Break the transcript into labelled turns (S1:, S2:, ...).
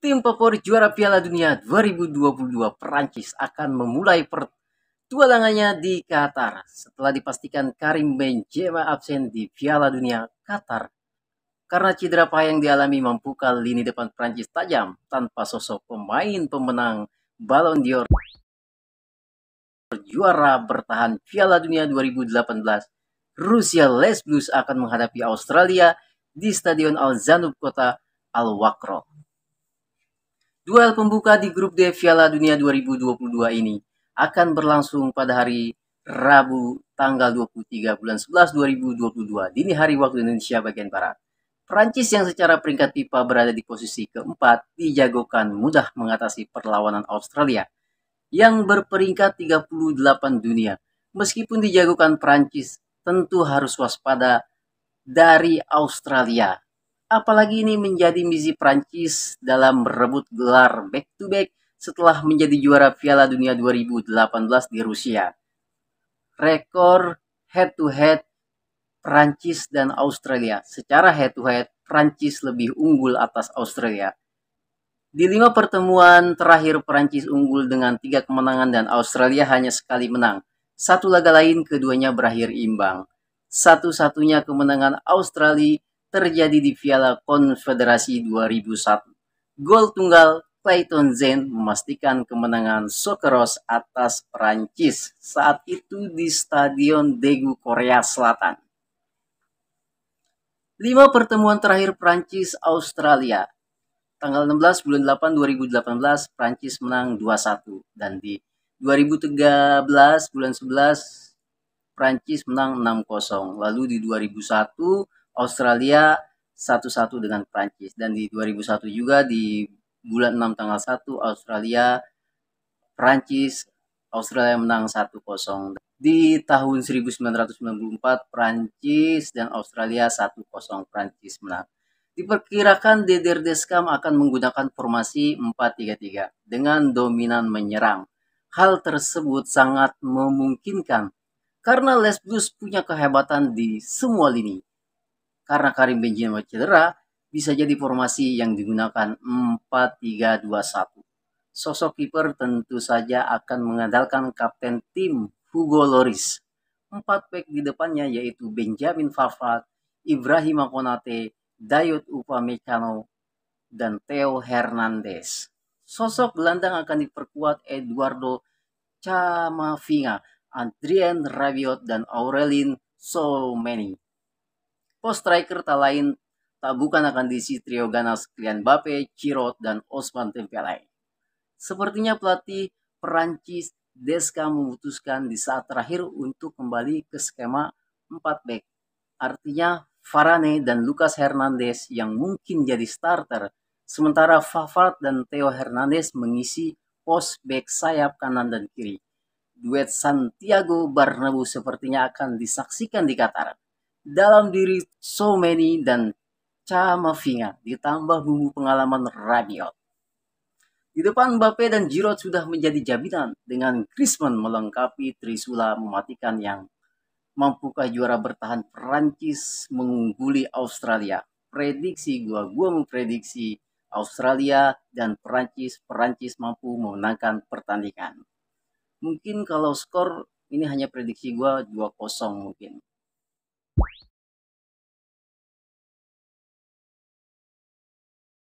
S1: tim favorit juara Piala Dunia 2022 Perancis akan memulai pertualangannya di Qatar setelah dipastikan Karim Benzema absen di Piala Dunia Qatar karena cedera payah yang dialami membuka lini depan Prancis tajam tanpa sosok pemain pemenang Ballon d'Or juara bertahan Piala Dunia 2018 Rusia Les Blues akan menghadapi Australia di Stadion Al Zanub kota Al Wakro Duel pembuka di grup D Piala Dunia 2022 ini akan berlangsung pada hari Rabu tanggal 23 bulan 11 2022 dini hari waktu Indonesia bagian barat. Prancis yang secara peringkat FIFA berada di posisi keempat dijagokan mudah mengatasi perlawanan Australia yang berperingkat 38 dunia. Meskipun dijagokan Prancis, tentu harus waspada dari Australia Apalagi ini menjadi misi Prancis dalam merebut gelar back-to-back setelah menjadi juara Piala Dunia 2018 di Rusia. Rekor head-to-head Prancis dan Australia. Secara head-to-head, Prancis lebih unggul atas Australia. Di lima pertemuan terakhir Prancis unggul dengan tiga kemenangan dan Australia hanya sekali menang. Satu laga lain keduanya berakhir imbang. Satu-satunya kemenangan Australia terjadi di Piala Konfederasi 2001. Gol tunggal Clayton Zane memastikan kemenangan Socceros atas Perancis saat itu di Stadion Daegu, Korea Selatan. Lima pertemuan terakhir Perancis-Australia. Tanggal 16 bulan 8 2018 Perancis menang 2-1 dan di 2013 bulan 11 Perancis menang 6-0. Lalu di 2001 Australia satu-satu dengan Prancis dan di 2001 juga di bulan 6 tanggal 1 Australia Prancis Australia menang 1-0. Di tahun 1994 Prancis dan Australia 1-0 Prancis menang. Diperkirakan Deder Deskam akan menggunakan formasi 4-3-3 dengan dominan menyerang. Hal tersebut sangat memungkinkan karena Les Blues punya kehebatan di semua lini. Karena Karim Benzema cedera, bisa jadi formasi yang digunakan 4-3-2-1. Sosok kiper tentu saja akan mengandalkan kapten tim Hugo Loris. Empat back di depannya yaitu Benjamin Fafat, Ibrahim Konate, Dayot Upamecano, dan Theo Hernandez. Sosok gelandang akan diperkuat Eduardo Camavinga, Adrian Rabiot, dan Aurelin So many. Post striker tak lain tak bukan akan diisi trio ganas Kylian Mbappe, Giroud, dan Osman Dembele. Sepertinya pelatih Perancis Deska memutuskan di saat terakhir untuk kembali ke skema 4 back. Artinya Varane dan Lucas Hernandez yang mungkin jadi starter, sementara Favart dan Theo Hernandez mengisi pos back sayap kanan dan kiri. Duet Santiago Bernabeu sepertinya akan disaksikan di Qatar dalam diri so many dan Vinga ditambah bumbu pengalaman Rabiot. Di depan Mbappe dan Giroud sudah menjadi jaminan dengan Griezmann melengkapi Trisula mematikan yang mampukah juara bertahan Prancis mengungguli Australia. Prediksi gua, gua memprediksi Australia dan Perancis Perancis mampu memenangkan pertandingan. Mungkin kalau skor ini hanya prediksi gua 2-0 mungkin.